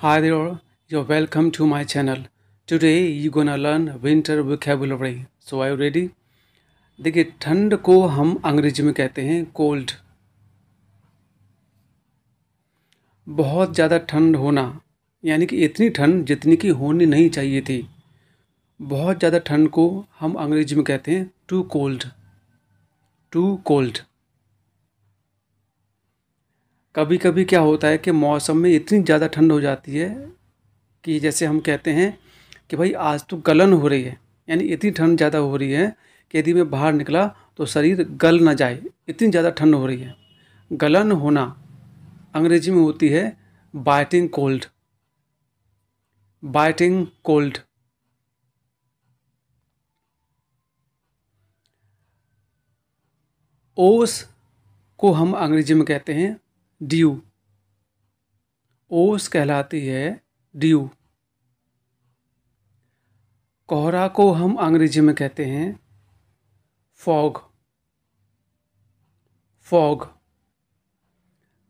Hi there, you're welcome to my channel. Today you're gonna learn winter vocabulary. So are you ready? देखिए ठंड को हम अंग्रेजी में कहते हैं cold. बहुत ज़्यादा ठंड होना यानी कि इतनी ठंड जितनी की होनी नहीं चाहिए थी बहुत ज़्यादा ठंड को हम अंग्रेजी में कहते हैं too cold. Too cold. कभी कभी क्या होता है कि मौसम में इतनी ज़्यादा ठंड हो जाती है कि जैसे हम कहते हैं कि भाई आज तो गलन हो रही है यानी इतनी ठंड ज़्यादा हो रही है कि यदि मैं बाहर निकला तो शरीर गल ना जाए इतनी ज़्यादा ठंड हो रही है गलन होना अंग्रेजी में होती है बाइटिंग कोल्ड बाइटिंग कोल्ड ओस को हम अंग्रेजी में कहते हैं ड्यू ओस कहलाती है ड्यू कोहरा को हम अंग्रेजी में कहते हैं फॉग फॉग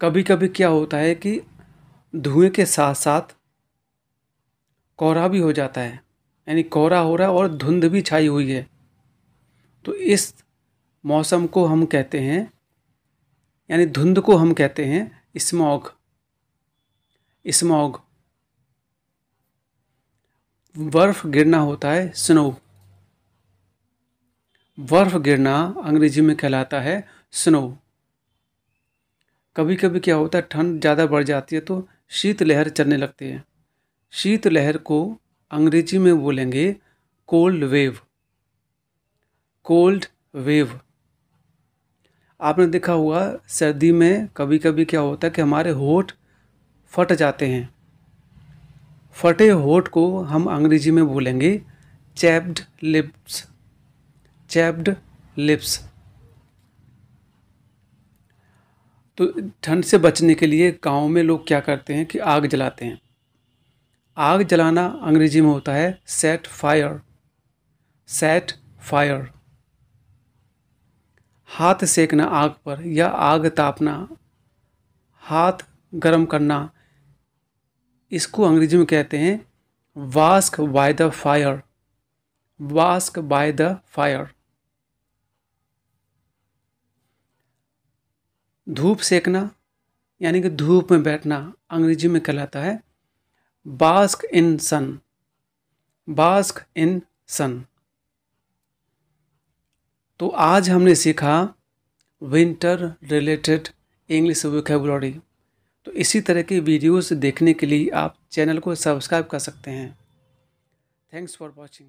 कभी कभी क्या होता है कि धुएं के साथ साथ कोहरा भी हो जाता है यानी कोहरा हो रहा है और धुंध भी छाई हुई है तो इस मौसम को हम कहते हैं यानी धुंध को हम कहते हैं स्मॉग स्मॉग बर्फ गिरना होता है स्नो बर्फ गिरना अंग्रेजी में कहलाता है स्नो कभी कभी क्या होता है ठंड ज़्यादा बढ़ जाती है तो शीत लहर चलने लगती है शीत लहर को अंग्रेजी में बोलेंगे कोल्ड वेव कोल्ड वेव आपने देखा होगा सर्दी में कभी कभी क्या होता है कि हमारे होठ फट जाते हैं फटे होठ को हम अंग्रेजी में बोलेंगे चैप्ड लिप्स चैप्ड लिप्स तो ठंड से बचने के लिए गांव में लोग क्या करते हैं कि आग जलाते हैं आग जलाना अंग्रेजी में होता है सेट फायर सेट फायर हाथ सेकना आग पर या आग तापना हाथ गर्म करना इसको अंग्रेजी में कहते हैं bask by the fire bask by the fire धूप सेकना यानी कि धूप में बैठना अंग्रेजी में कहलाता है बास्क इन सन बास्क इन सन तो आज हमने सीखा विंटर रिलेटेड इंग्लिश वोकेबुलरी तो इसी तरह के वीडियोस देखने के लिए आप चैनल को सब्सक्राइब कर सकते हैं थैंक्स फॉर वॉचिंग